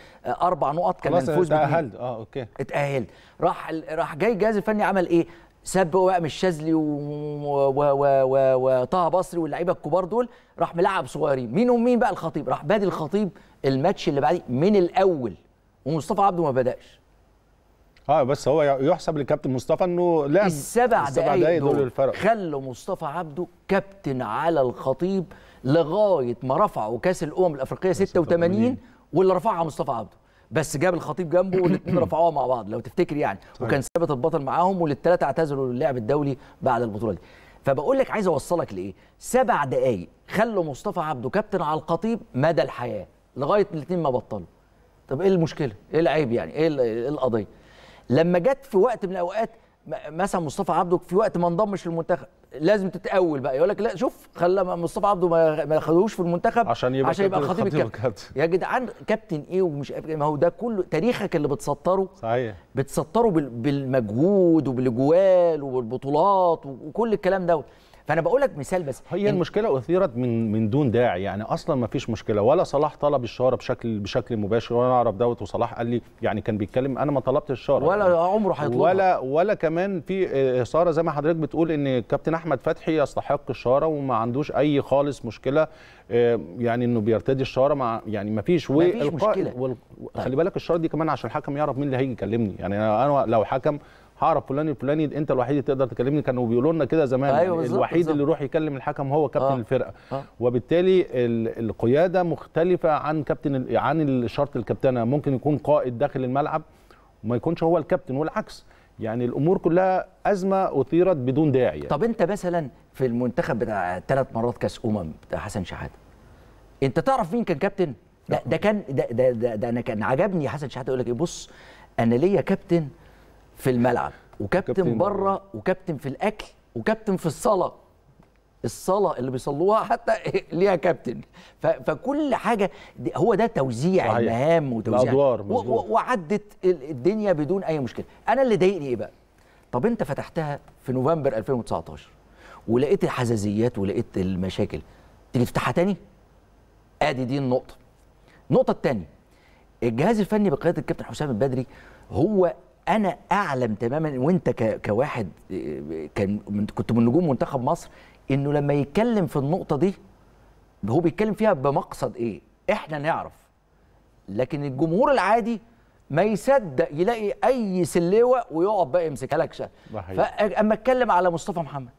اربع نقط كان الفوز اتاهلت اه اوكي اتاهلت راح راح جاي الجهاز الفني عمل ايه؟ ساب وائم الشاذلي وطه بصري واللعيبه الكبار دول راح ملعب صغيرين مين ومين بقى الخطيب راح بادي الخطيب الماتش اللي بعديه من الاول ومصطفى عبده ما بداش اه بس هو يحسب لكابتن مصطفى انه لعب السبع, السبع دقايق دول, الفرق خلوا مصطفى عبده كابتن على الخطيب لغايه ما رفعوا كاس الامم الافريقيه 86 واللي رفعها مصطفى عبده بس جاب الخطيب جنبه والاثنين رفعوها مع بعض لو تفتكر يعني طيب. وكان ثابت البطل معاهم والثلاثه اعتزلوا للعب الدولي بعد البطوله دي فبقول لك عايز اوصلك لايه سبع دقائق خلوا مصطفى عبده كابتن على الخطيب مدى الحياه لغايه الاثنين ما بطلوا طب ايه المشكله ايه العيب يعني ايه, إيه القضيه لما جت في وقت من الاوقات مثلا مصطفى عبده في وقت ما انضمش للمنتخب لازم تتأول بقى يقول لك لا شوف خلى مصطفى عبده ما خدوش في المنتخب عشان يبقى, عشان يبقى خطيب الكابتن يا جدعان كابتن ايه ومش ما هو ده كله تاريخك اللي بتسطره صحيح بتسطره بالمجهود وبالجوال وبالبطولات وكل الكلام دوت فانا بقول لك مثال بس هي إن... المشكله اثيرت من من دون داعي يعني اصلا ما فيش مشكله ولا صلاح طلب الشاره بشكل بشكل مباشر وانا اعرف دوت وصلاح قال لي يعني كان بيتكلم انا ما طلبتش الشاره ولا يعني عمره هيطلبها ولا ولا كمان في آه، اثاره زي ما حضرتك بتقول ان كابتن احمد فتحي يستحق الشاره وما عندوش اي خالص مشكله آه، يعني انه بيرتدي الشاره مع يعني ما فيش والق... مشكله وال... طيب. خلي بالك الشاره دي كمان عشان الحكم يعرف مين اللي هيجي يكلمني يعني انا لو حكم هعرف فلان الفلاني انت الوحيد اللي تقدر تكلمني كانوا بيقولوا لنا كده زمان أيوة بالزبط الوحيد بالزبط. اللي يروح يكلم الحكم هو كابتن آه. الفرقه آه. وبالتالي القياده مختلفه عن كابتن عن شرط الكابتنه ممكن يكون قائد داخل الملعب وما يكونش هو الكابتن والعكس يعني الامور كلها ازمه اثيرت بدون داعي يعني. طب انت مثلا في المنتخب بتاع ثلاث مرات كاس امم بتاع حسن شحاته انت تعرف مين كان كابتن ده, ده كان ده, ده, ده, انا كان عجبني حسن شحاته يقول لك إيه، بص انا ليا كابتن في الملعب وكابتن بره وكابتن في الاكل وكابتن في الصلاه الصلاه اللي بيصلوها حتى ليها كابتن فكل حاجه هو ده توزيع صحيح. المهام وتوزيع الادوار وعدت الدنيا بدون اي مشكله انا اللي ضايقني ايه بقى طب انت فتحتها في نوفمبر 2019 ولقيت الحزازيات ولقيت المشاكل تيجي تفتحها تاني ادي دي النقطه النقطه الثانيه الجهاز الفني بقياده الكابتن حسام البدري هو انا اعلم تماما وانت كواحد كان كنت من نجوم منتخب مصر انه لما يتكلم في النقطه دي هو بيتكلم فيها بمقصد ايه احنا نعرف لكن الجمهور العادي ما يصدق يلاقي اي سلوه ويقعد بقى يمسكها لك شا فاما اتكلم على مصطفى محمد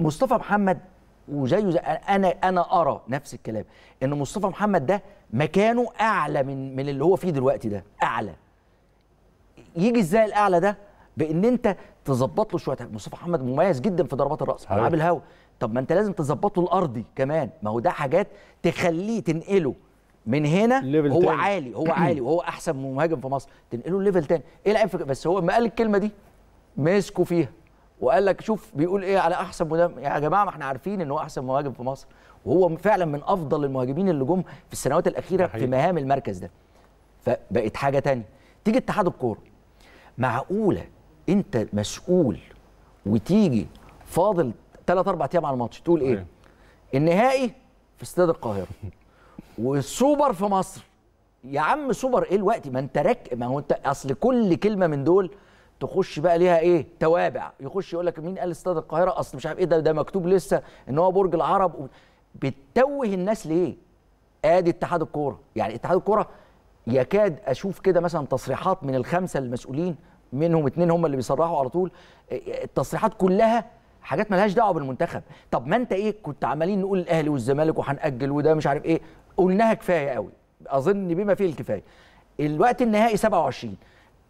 مصطفى محمد وزيه انا انا ارى نفس الكلام ان مصطفى محمد ده مكانه اعلى من من اللي هو فيه دلوقتي ده اعلى يجي ازاي الاعلى ده بان انت تظبط له شويه مصطفى محمد مميز جدا في ضربات الراس العاب الهوا طب ما انت لازم تظبط له الارضي كمان ما هو ده حاجات تخليه تنقله من هنا هو تاني. عالي هو عالي وهو احسن مهاجم في مصر تنقله ليفل تاني ايه لعيب بس هو ما قال الكلمه دي مسكوا فيها وقال لك شوف بيقول ايه على احسن مدام يا جماعه ما احنا عارفين ان هو احسن مهاجم في مصر وهو فعلا من افضل المهاجمين اللي جم في السنوات الاخيره في مهام المركز ده فبقت حاجه تانية تيجي اتحاد الكوره معقوله انت مسؤول وتيجي فاضل ثلاث اربع ايام على الماتش تقول ايه؟ أيوه. النهائي في استاد القاهره والسوبر في مصر يا عم سوبر ايه الوقت ما انت رك ما هو انت اصل كل كلمه من دول تخش بقى ليها ايه توابع يخش يقول لك مين قال استاد القاهره اصل مش عارف ايه ده ده مكتوب لسه ان هو برج العرب و... بتتوه الناس ليه ادي اتحاد الكوره يعني اتحاد الكوره يكاد اشوف كده مثلا تصريحات من الخمسه المسؤولين منهم اتنين هم اللي بيصرحوا على طول إيه، إيه، التصريحات كلها حاجات مالهاش دعوه بالمنتخب طب ما انت ايه كنت عمالين نقول الاهلي والزمالك وهنأجل وده مش عارف ايه قلناها كفايه قوي اظن بما فيه الكفايه الوقت النهائي 27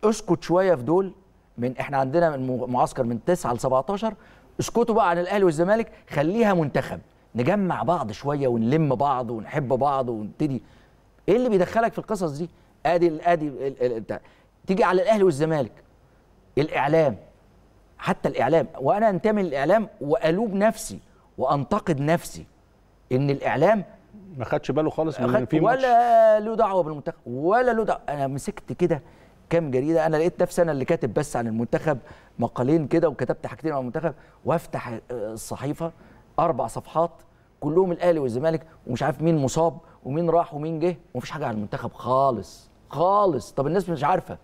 اسكت شويه في دول من احنا عندنا من معسكر من 9 ل 17 اسكتوا بقى عن الاهلي والزمالك خليها منتخب نجمع بعض شويه ونلم بعض ونحب بعض ونبتدي ايه اللي بيدخلك في القصص دي ادي ادي تيجي على الاهلي والزمالك الإعلام حتى الإعلام وأنا أنتمي للإعلام وألوب نفسي وأنتقد نفسي إن الإعلام ما خدش باله خالص من في ولا له دعوه بالمنتخب ولا له دعوه انا مسكت كده كام جريده انا لقيت نفسي انا اللي كاتب بس عن المنتخب مقالين كده وكتبت حاجتين عن المنتخب وافتح آه، الصحيفه اربع صفحات كلهم الاهلي والزمالك ومش عارف مين مصاب ومين راح ومين جه ومفيش حاجه عن المنتخب خالص خالص طب الناس مش عارفه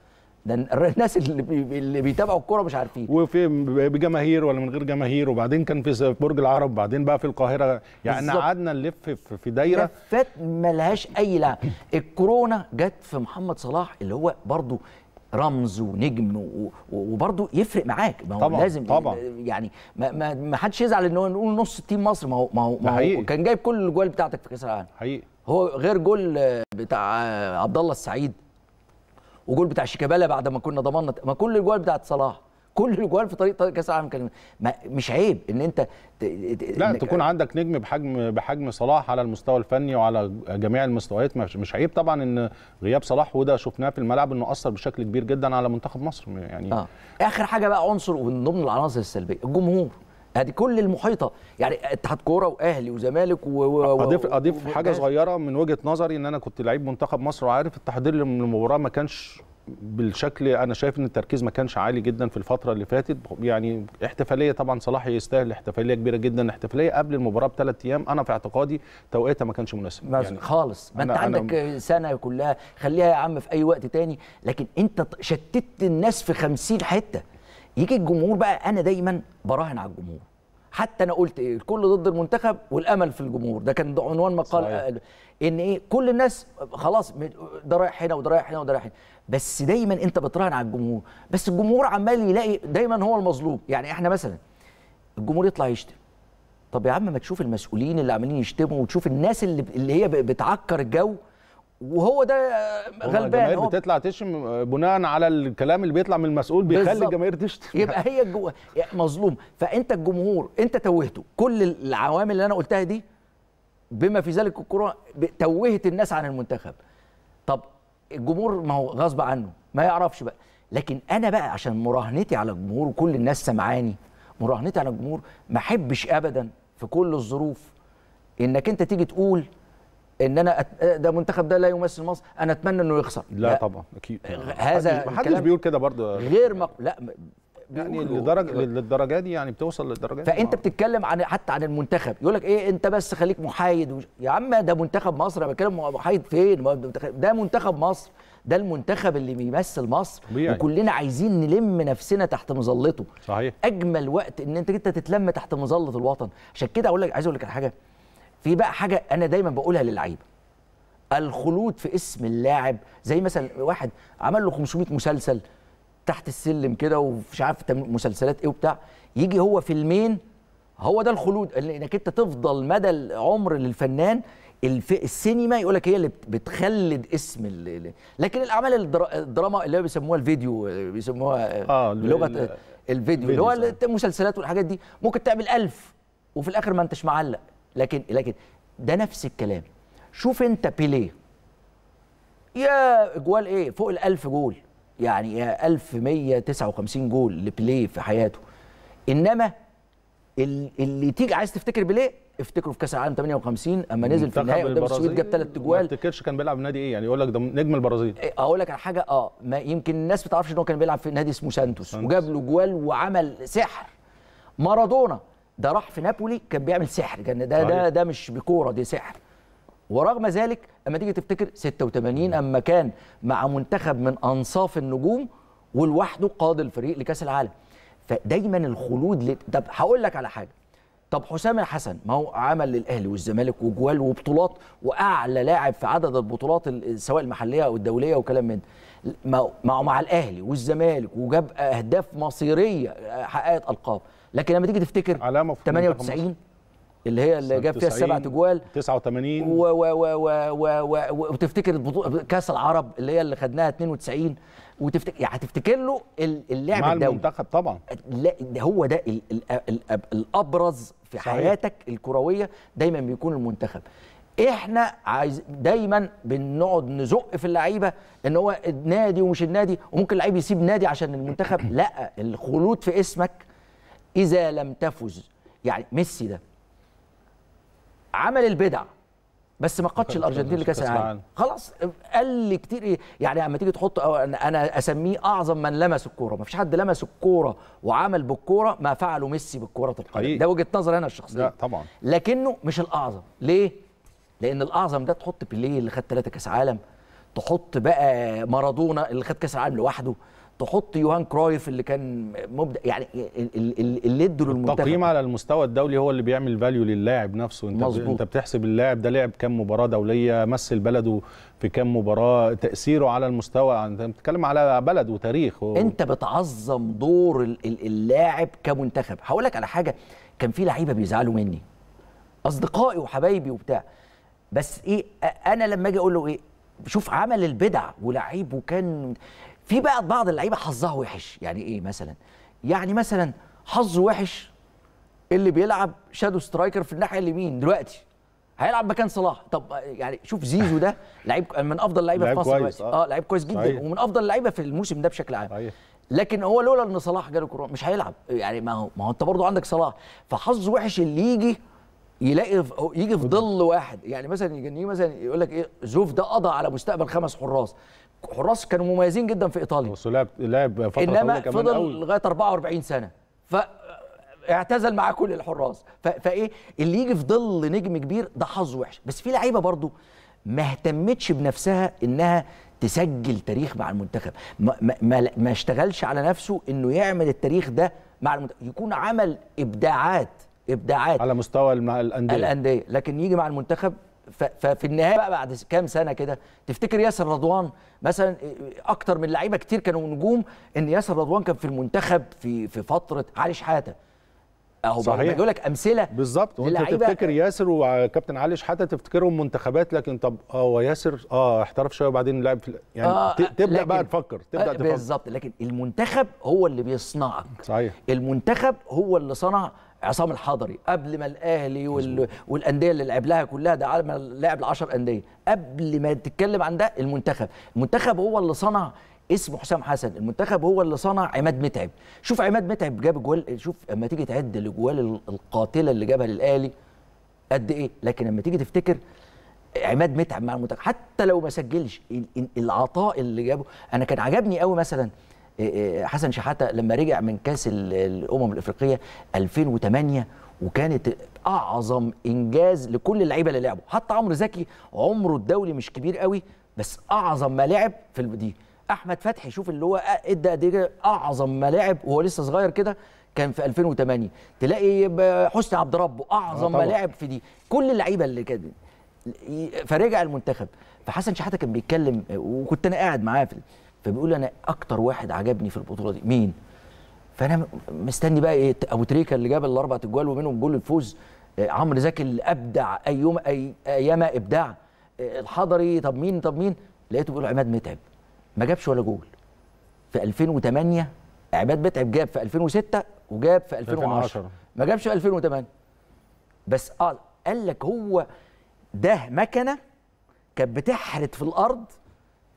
ده الناس اللي, اللي بيتابعوا الكوره مش عارفين وفي بجماهير ولا من غير جماهير وبعدين كان في برج العرب وبعدين بقى في القاهره يعني قعدنا نلف في دايره لفات ملهاش اي لعب الكورونا جت في محمد صلاح اللي هو برضو رمز ونجم وبرضه يفرق معاك ما هو طبعًا لازم طبعًا يعني ما, ما, حدش يزعل ان هو نقول نص التيم مصر ما هو ما هو, ما هو كان جايب كل الجوال بتاعتك في كاس العالم حقيقي هو غير جول بتاع عبد الله السعيد وجول بتاع شيكابالا بعد ما كنا ضمننا ما كل الجوال بتاعت صلاح كل الجوال في طريق كاس العالم كان مش عيب ان انت ت... ت... لا تكون عندك نجم بحجم بحجم صلاح على المستوى الفني وعلى جميع المستويات مش عيب طبعا ان غياب صلاح وده شفناه في الملعب انه اثر بشكل كبير جدا على منتخب مصر يعني آه. اخر حاجه بقى عنصر ومن ضمن العناصر السلبيه الجمهور ادي كل المحيطه يعني اتحاد كوره واهلي وزمالك و... و... اضيف اضيف و... حاجه صغيره من وجهه نظري ان انا كنت لعيب منتخب مصر وعارف التحضير للمباراه ما كانش بالشكل انا شايف ان التركيز ما كانش عالي جدا في الفتره اللي فاتت يعني احتفاليه طبعا صلاح يستاهل احتفاليه كبيره جدا احتفاليه قبل المباراه بثلاث ايام انا في اعتقادي توقيتها ما كانش مناسب يعني خالص ما انت عندك أنا سنه كلها خليها يا عم في اي وقت تاني لكن انت شتت الناس في 50 حته يجي الجمهور بقى انا دايما براهن على الجمهور حتى انا قلت ايه الكل ضد المنتخب والامل في الجمهور ده كان ده عنوان مقال صحيح. ان ايه كل الناس خلاص ده رايح هنا وده رايح هنا وده رايح هنا بس دايما انت بتراهن على الجمهور بس الجمهور عمال يلاقي دايما هو المظلوم يعني احنا مثلا الجمهور يطلع يشتم طب يا عم ما تشوف المسؤولين اللي عمالين يشتموا وتشوف الناس اللي اللي هي بتعكر الجو وهو ده غلبان الجماهير بتطلع تشم بناء على الكلام اللي بيطلع من المسؤول بيخلي الجماهير تشتم يبقى هي الجو... مظلوم فانت الجمهور انت توهته كل العوامل اللي انا قلتها دي بما في ذلك الكوره توهت الناس عن المنتخب طب الجمهور ما هو غصب عنه ما يعرفش بقى لكن انا بقى عشان مراهنتي على الجمهور وكل الناس سمعاني مراهنتي على الجمهور ما احبش ابدا في كل الظروف انك انت تيجي تقول ان انا أت... ده منتخب ده لا يمثل مصر انا اتمنى انه يخسر لا, لا طبعا اكيد هذا محدش بيقول كده برضه غير مق... لا يعني لدرجه للدرجه دي يعني بتوصل للدرجه دي فانت آه. بتتكلم عن حتى عن المنتخب يقول لك ايه انت بس خليك محايد ومش... يا عم ده منتخب مصر انا بتكلم محايد فين ده منتخب مصر ده المنتخب اللي بيمثل مصر بيعني. وكلنا عايزين نلم نفسنا تحت مظلته صحيح اجمل وقت ان انت انت تتلم تحت مظله الوطن عشان كده اقول لك عايز اقول لك على حاجه في بقى حاجه انا دايما بقولها للعيبه الخلود في اسم اللاعب زي مثلا واحد عمل له 500 مسلسل تحت السلم كده ومش عارف مسلسلات ايه وبتاع يجي هو فيلمين هو ده الخلود انك انت تفضل مدى العمر للفنان السينما يقول لك هي اللي بتخلد اسم اللي لكن الاعمال الدراما اللي هو بيسموها الفيديو بيسموها آه بلغه الفيديو, الفيديو اللي هو المسلسلات والحاجات دي ممكن تعمل ألف وفي الاخر ما انتش معلق لكن لكن ده نفس الكلام شوف انت بيليه يا جوال ايه فوق ال1000 جول يعني يا 1159 جول لبيليه في حياته انما اللي تيجي عايز تفتكر بيليه افتكره في كاس العالم 58 اما نزل في النهائي قدام السويد جاب ثلاث اجوال ما افتكرش كان بيلعب نادي ايه يعني يقول لك ده نجم البرازيل إيه، اقول لك على حاجه اه ما يمكن الناس ما تعرفش ان هو كان بيلعب في نادي اسمه سانتوس, سانتوس. وجاب له اجوال وعمل سحر مارادونا ده راح في نابولي كان بيعمل سحر كان ده ده ده مش بكوره دي سحر ورغم ذلك اما تيجي تفتكر 86 اما كان مع منتخب من انصاف النجوم ولوحده قاد الفريق لكاس العالم فدايما الخلود ل... طب هقول لك على حاجه طب حسام الحسن ما هو عمل للاهلي والزمالك وجوال وبطولات واعلى لاعب في عدد البطولات سواء المحليه او الدوليه وكلام من ده مع الاهلي والزمالك وجاب اهداف مصيريه آه، حققت القاب لكن لما تيجي تفتكر علامه في 98 اللي هي اللي جاب فيها السبع تجوال 89 و و و و و و وتفتكر كاس العرب اللي هي اللي خدناها 92 وتفتكر يعني هتفتكر له اللعب مع الدولي المنتخب طبعا لا هو ده الـ الـ الـ الابرز في صحيح. حياتك الكرويه دايما بيكون المنتخب احنا عايز دايما بنقعد نزق في اللعيبه ان هو النادي ومش النادي وممكن اللعيب يسيب نادي عشان المنتخب لا الخلود في اسمك إذا لم تفز يعني ميسي ده عمل البدع بس ما قادش الارجنتين لكاس العالم خلاص قل كتير ايه يعني اما تيجي تحط أو انا اسميه اعظم من لمس الكوره ما فيش حد لمس الكوره وعمل بالكوره ما فعله ميسي بالكوره القدم ده وجهه نظري انا الشخصيه لا طبعا لكنه مش الاعظم ليه لان الاعظم ده تحط بيليه اللي خد ثلاثه كاس عالم تحط بقى مارادونا اللي خد كاس العالم لوحده تحط يوهان كرويف اللي كان مبدع يعني اللي ادوا للمنتخب التقييم على المستوى الدولي هو اللي بيعمل فاليو للاعب نفسه انت مزبوط. انت بتحسب اللاعب ده لعب كام مباراه دوليه مثل بلده في كام مباراه تاثيره على المستوى انت بتتكلم على بلد وتاريخ و... انت بتعظم دور اللاعب كمنتخب هقول لك على حاجه كان في لعيبه بيزعلوا مني اصدقائي وحبايبي وبتاع بس ايه انا لما اجي اقول له ايه شوف عمل البدع ولعيب وكان في بقى بعض اللعيبه حظها وحش يعني ايه مثلا يعني مثلا حظه وحش اللي بيلعب شادو سترايكر في الناحيه اليمين دلوقتي هيلعب مكان صلاح طب يعني شوف زيزو ده لعيب من افضل اللعيبه في مصر دلوقتي آه. اه لعيب كويس جدا صحيح. ومن افضل اللعيبه في الموسم ده بشكل عام صحيح. لكن هو لولا ان صلاح جاله كورونا مش هيلعب يعني ما هو ما هو انت برضه عندك صلاح فحظه وحش اللي يجي يلاقي يجي في ظل واحد يعني مثلا يجي مثلا يقول لك ايه زوف ده قضى على مستقبل خمس حراس حراس كانوا مميزين جدا في ايطاليا بس لعب لعب فتره انما فضل أول. لغايه 44 سنه ف اعتزل مع كل الحراس ف... فايه اللي يجي في ظل نجم كبير ده حظ وحش بس في لعيبه برضو ما اهتمتش بنفسها انها تسجل تاريخ مع المنتخب ما, ما, ما اشتغلش على نفسه انه يعمل التاريخ ده مع المنتخب يكون عمل ابداعات ابداعات على مستوى الانديه الانديه لكن يجي مع المنتخب ففي النهايه بقى بعد كام سنه كده تفتكر ياسر رضوان مثلا اكتر من لعيبه كتير كانوا نجوم ان ياسر رضوان كان في المنتخب في في فتره علي شحاته اهو صحيح لك امثله بالظبط وانت تفتكر ياسر وكابتن علي شحاته تفتكرهم منتخبات لكن طب اه هو ياسر اه احترف شويه وبعدين لعب في يعني آه تبدا بقى تفكر تبدا آه، تفكر بالظبط لكن المنتخب هو اللي بيصنعك صحيح المنتخب هو اللي صنع عصام الحضري قبل ما الاهلي وال... والانديه اللي لعب لها كلها ده عالم لعب 10 انديه قبل ما تتكلم عن ده المنتخب المنتخب هو اللي صنع اسمه حسام حسن المنتخب هو اللي صنع عماد متعب شوف عماد متعب جاب جوال شوف اما تيجي تعد الاجوال القاتله اللي جابها للاهلي قد ايه لكن لما تيجي تفتكر عماد متعب مع المنتخب حتى لو ما سجلش العطاء اللي جابه انا كان عجبني قوي مثلا إيه، إيه، حسن شحاته لما رجع من كاس الامم الافريقيه 2008 وكانت اعظم انجاز لكل اللعيبه اللي لعبوا حتى عمرو زكي عمره الدولي مش كبير قوي بس اعظم ما لعب في دي احمد فتحي شوف اللي هو ادى قد إيه اعظم ما لعب وهو لسه صغير كده كان في 2008 تلاقي حسني عبد ربه اعظم ما لعب في دي كل اللعيبه اللي كانت فرجع المنتخب فحسن شحاته كان بيتكلم وكنت انا قاعد معاه في فبيقول انا اكتر واحد عجبني في البطوله دي مين فانا مستني بقى ايه ابو تريكه اللي جاب الاربع اجوال ومنهم جول الفوز آه، عمرو زكي اللي ابدع اي اي ايام ابداع آه، الحضري طب مين طب مين لقيته بيقول عماد متعب ما جابش ولا جول في 2008 عماد متعب جاب في 2006 وجاب في 2010 ما جابش في 2008 بس قال لك هو ده مكنه كانت بتحرت في الارض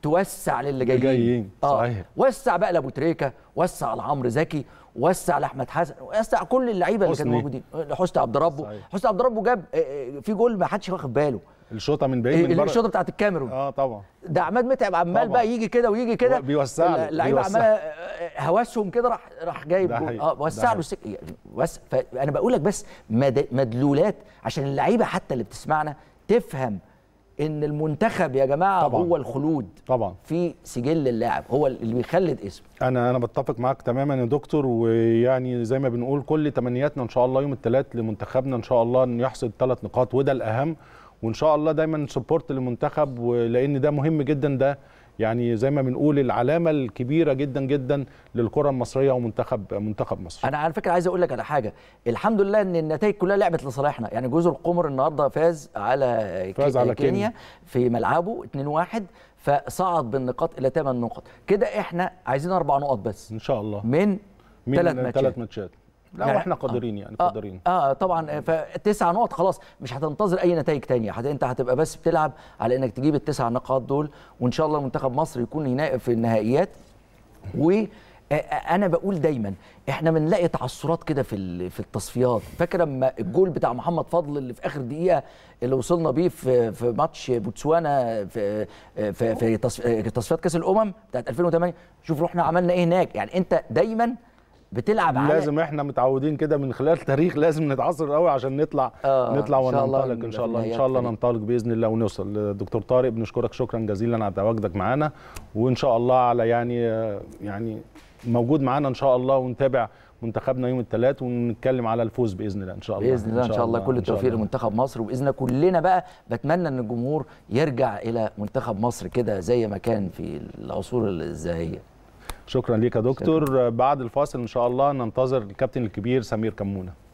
توسع للي جايين جايين آه. صحيح وسع بقى لابو تريكه وسع لعمرو زكي وسع لاحمد حسن وسع كل اللعيبه اللي كانوا موجودين آه، حسني عبد ربه حسني عبد ربه جاب آه، آه، في جول ما حدش واخد باله الشوطه من بعيد من الشوطه بتاعت الكاميرون اه طبعا ده عماد متعب عمال طبعا. بقى يجي كده ويجي كده بيوسع له اللعيبه عماله هوسهم كده راح راح جايب اه وسع له السكه يعني وس... فانا بقول لك بس مدلولات عشان اللعيبه حتى اللي بتسمعنا تفهم ان المنتخب يا جماعه طبعًا. هو الخلود طبعا في سجل اللاعب هو اللي بيخلد اسمه انا انا بتفق معاك تماما يا دكتور ويعني زي ما بنقول كل تمنياتنا ان شاء الله يوم الثلاث لمنتخبنا ان شاء الله ان يحصد ثلاث نقاط وده الاهم وان شاء الله دايما سبورت للمنتخب لان ده مهم جدا ده يعني زي ما بنقول العلامه الكبيره جدا جدا للكره المصريه ومنتخب منتخب مصر انا على فكره عايز اقول لك على حاجه الحمد لله ان النتائج كلها لعبت لصالحنا يعني جزر القمر النهارده فاز على فاز على كينيا في ملعبه 2-1 فصعد بالنقاط الى 8 نقط كده احنا عايزين اربع نقط بس ان شاء الله من ثلاث ماتشات لا يعني احنا آه. يعني، آه. قادرين آه يعني قادرين آه, اه طبعا فتسع نقط خلاص مش هتنتظر اي نتائج تانية حتى يعني انت هتبقى بس بتلعب على انك تجيب التسع نقاط دول وان شاء الله منتخب مصر يكون هناك في النهائيات و آه، انا بقول دايما احنا بنلاقي تعثرات كده في في التصفيات فاكر لما الجول بتاع محمد فضل اللي في اخر دقيقه اللي وصلنا بيه في في ماتش بوتسوانا في في في تصفيات كاس الامم بتاعت 2008 شوف رحنا عملنا ايه هناك يعني انت دايما بتلعب على لازم احنا متعودين كده من خلال التاريخ لازم نتعصر قوي عشان نطلع آه نطلع وننطلق ان شاء الله ان شاء الله ننطلق باذن الله ونوصل دكتور طارق بنشكرك شكرا جزيلا على تواجدك معانا وان شاء الله على يعني آه، يعني موجود معانا ان شاء الله ونتابع منتخبنا يوم الثلاث ونتكلم على الفوز باذن الله ان شاء الله باذن الله ان شاء الله كل التوفيق لمنتخب مصر وباذن الله كلنا بقى بتمنى ان الجمهور يرجع الى منتخب مصر كده زي ما كان في العصور الزاهيه شكرا ليك يا دكتور بعد الفاصل ان شاء الله ننتظر الكابتن الكبير سمير كمونه